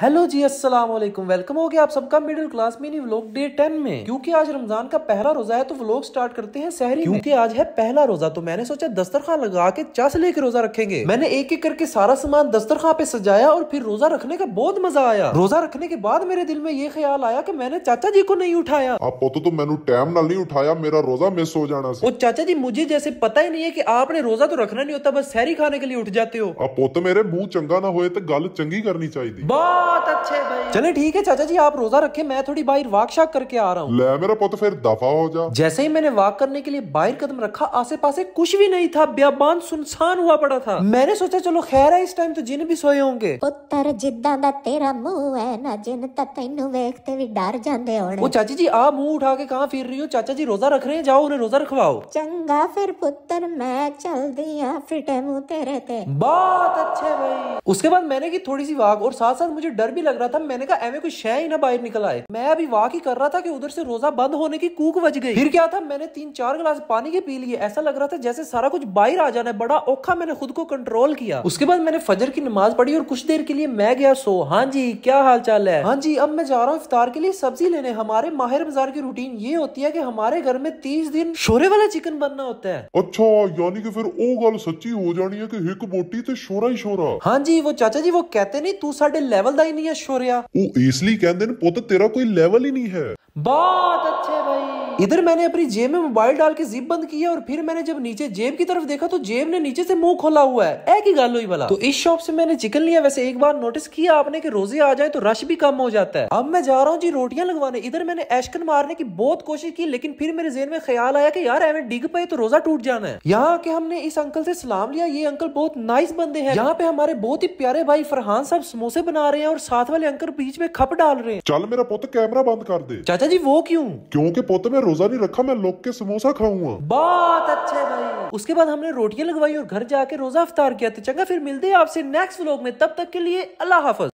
hello जी अस्सलाम वालेकुम welcome हो गया आप सबका middle class mini vlog day ten में क्योंकि आज रमजान का पहला रोजा है तो व्लॉग स्टार्ट करते हैं शहरी क्योंकि आज है पहला रोजा तो मैंने सोचा दस्तरखान लगा के चस लेके रोजा रखेंगे मैंने एक एक करके सारा सामान दस्तरखान पे सजाया और फिर रोजा रखने का बहुत मजा आया रोजा रखने के बाद मेरे दिल में ये ख्याल आया की मैंने चाचा जी को नहीं उठाया आप तो, तो मैंने टाइम ना नहीं उठाया मेरा रोजा मिस हो जाना और चाचा जी मुझे जैसे पता ही नहीं है की आपने रोजा तो रखना नहीं होता बस शहरी खाने के लिए उठ जाते हो आप तो मेरे मुँह चंगा ना हो तो गल चंगी करनी चाहिए बहुत अच्छे भाई चले ठीक है चाचा जी आप रोजा रखे मैं थोड़ी बाहर वाक शाक करके आ रहा हूँ ले मेरा पुत फिर दफा हो जा जैसे ही मैंने वाक करने के लिए बाहर कदम रखा आसे पासे कुछ भी नहीं था ब्याबान सुनसान हुआ पड़ा था मैंने सोचा चलो खैर है इस टाइम तो जिन भी सोए होंगे पुत्र जिदा ਦਾ तेरा मुंह है ना जिन ਤਾਂ ਤੈਨੂੰ ਵੇਖ ਤੇ ਵੀ ਡਰ ਜਾਂਦੇ वो चाची जी आप मुंह उठा के कहाँ फिर रही हो चाचा जी रोजा रख रहे हैं जाओ उन्हें रोजा रखवाओ चंगा फिर पुत्र मैं चल दिया हाँ, फिटे मुंह तेरे ते बहुत अच्छे भाई उसके बाद मैंने की थोड़ी सी वाक और साथ साथ मुझे डर भी लग रहा था मैंने कहा एवे कोई शह ही ना बाहर निकल आए मैं अभी वाक ही कर रहा था कि उधर से रोजा बंद होने की कूक बज गई फिर क्या था मैंने तीन चार गिलास पानी के पी लिए ऐसा लग रहा था जैसे सारा कुछ बाहर आ जाना है बड़ा औखा मैंने खुद को कंट्रोल किया उसके बाद मैंने फजर की नमाज पढ़ी और कुछ देर के लिए मैं गया सो हाँ जी क्या हाल चाल है हाँ जी अब मैं जा रहा हूँ इफ्तार के लिए सब्जी लेने हमारे माहिर बाजार की रूटीन ये होती है की हमारे घर में तीस दिन शोरे वाला चिकन बनना होता है अच्छा यानी की फिर वो गल सच्ची हो जानी है की एक बोटी तो शोरा ही शोरा हाँ जी वो चाचा जी वो कहते नहीं तू सा लेवल ਹੀ ਨਹੀਂ ਹੈ ਸ਼ੋਰਿਆ ਉਹ ਇਸ ਲਈ ਕਹਿੰਦੇ ਨੇ ਪੁੱਤ ਤੇਰਾ ਕੋਈ ਲੈਵਲ ਹੀ ਨਹੀਂ ਹੈ ਬਹੁਤ ਅੱਛੇ इधर मैंने अपनी जेब में मोबाइल डाल के जीप बंद किया और फिर मैंने जब नीचे जेब की तरफ देखा तो जेब ने नीचे से मुंह खोला हुआ है एक ही गाल हुई भला तो इस शॉप से मैंने चिकन लिया वैसे एक बार नोटिस किया आपने की रोजे आ जाए तो रश भी कम हो जाता है अब मैं जा रहा हूँ जी रोटियां लगवाने इधर मैंने एशकन मारने की बहुत कोशिश की लेकिन फिर मेरे जेन में ख्याल आया कि यार एवं डिग पे तो रोजा टूट जाना है यहाँ आके हमने इस अंकल से सलाम लिया ये अंकल बहुत नाइस बंदे हैं यहाँ पे हमारे बहुत ही प्यारे भाई फरहान साहब समोसे बना रहे हैं और साथ वाले अंकल बीच में खप डाल रहे हैं चल मेरा पोत कैमरा बंद कर दे चाचा जी वो क्यों क्योंकि पोत में रोजा नहीं रखा मैं लोग के समोसा खाऊंगा बहुत अच्छे भाई उसके बाद हमने रोटियां लगवाई और घर जाके रोजा अफ्तार किया तो चंगा फिर मिलते हैं आपसे नेक्स्ट व्लॉग में तब तक के लिए अल्लाह हाफज